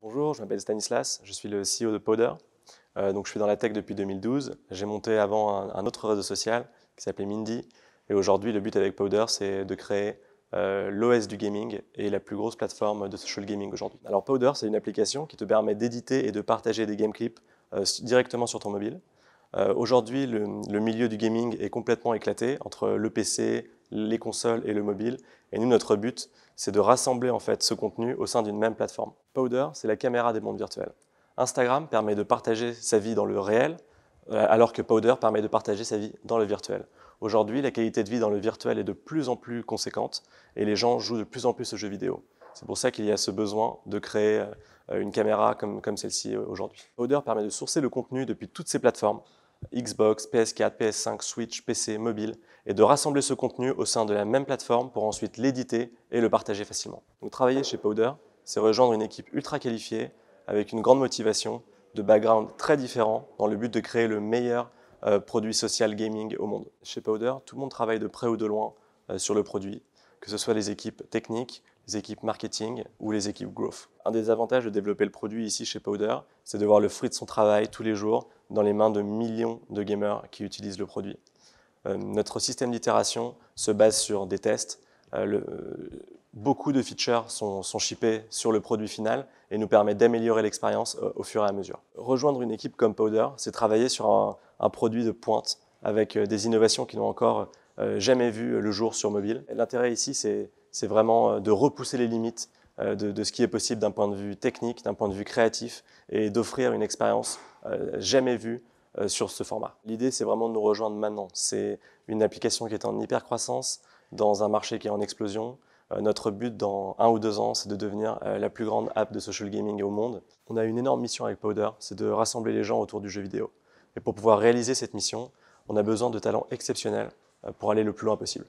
Bonjour, je m'appelle Stanislas, je suis le CEO de Powder. Euh, donc je suis dans la tech depuis 2012. J'ai monté avant un, autre réseau social qui s'appelait Mindy. Et aujourd'hui, le but avec Powder, c'est de créer euh, l'OS du gaming et la plus grosse plateforme de social gaming aujourd'hui. Alors Powder, c'est une application qui te permet d'éditer et de partager des game clips euh, directement sur ton mobile. aujourd'hui, le, le, milieu du gaming est complètement éclaté entre le PC, les consoles et le mobile. Et nous, notre but, c'est de rassembler en fait ce contenu au sein d'une même plateforme. Powder, c'est la caméra des mondes virtuels. Instagram permet de partager sa vie dans le réel, euh, alors que Powder permet de partager sa vie dans le virtuel. Aujourd'hui, la qualité de vie dans le virtuel est de plus en plus conséquente et les gens jouent de plus en plus aux jeux vidéo. C'est pour ça qu'il y a ce besoin de créer euh, une caméra comme, comme celle-ci aujourd'hui. Powder permet de sourcer le contenu depuis toutes ces plateformes, Xbox, PS4, PS5, Switch, PC, mobile, et de rassembler ce contenu au sein de la même plateforme pour ensuite l'éditer et le partager facilement. Donc travailler chez Powder, c'est rejoindre une équipe ultra qualifiée, avec une grande motivation, de backgrounds très différents, dans le but de créer le meilleur euh, produit social gaming au monde. Chez Powder, tout le monde travaille de près ou de loin euh, sur le produit, que ce soit les équipes techniques, les équipes marketing ou les équipes growth. Un des avantages de développer le produit ici chez Powder, c'est de voir le fruit de son travail tous les jours dans les mains de millions de gamers qui utilisent le produit. Euh, notre système d'itération se base sur des tests. Euh, euh, beaucoup de features sont, sont sur le produit final et nous permettent d'améliorer l'expérience au fur et à mesure. Rejoindre une équipe comme Powder, c'est travailler sur un, produit de pointe avec des innovations qui n'ont encore jamais vu le jour sur mobile. L'intérêt ici, c'est vraiment de repousser les limites euh, de, ce qui est possible d'un point de vue technique, d'un point de vue créatif, et d'offrir une expérience euh, jamais vue euh, sur ce format. L'idée, c'est vraiment de nous rejoindre maintenant. C'est une application qui est en hyper croissance, dans un marché qui est en explosion. notre but dans un ou deux ans, c'est de devenir la plus grande app de social gaming au monde. On a une énorme mission avec Powder, c'est de rassembler les gens autour du jeu vidéo. Et pour pouvoir réaliser cette mission, on a besoin de talents exceptionnels pour aller le plus loin possible.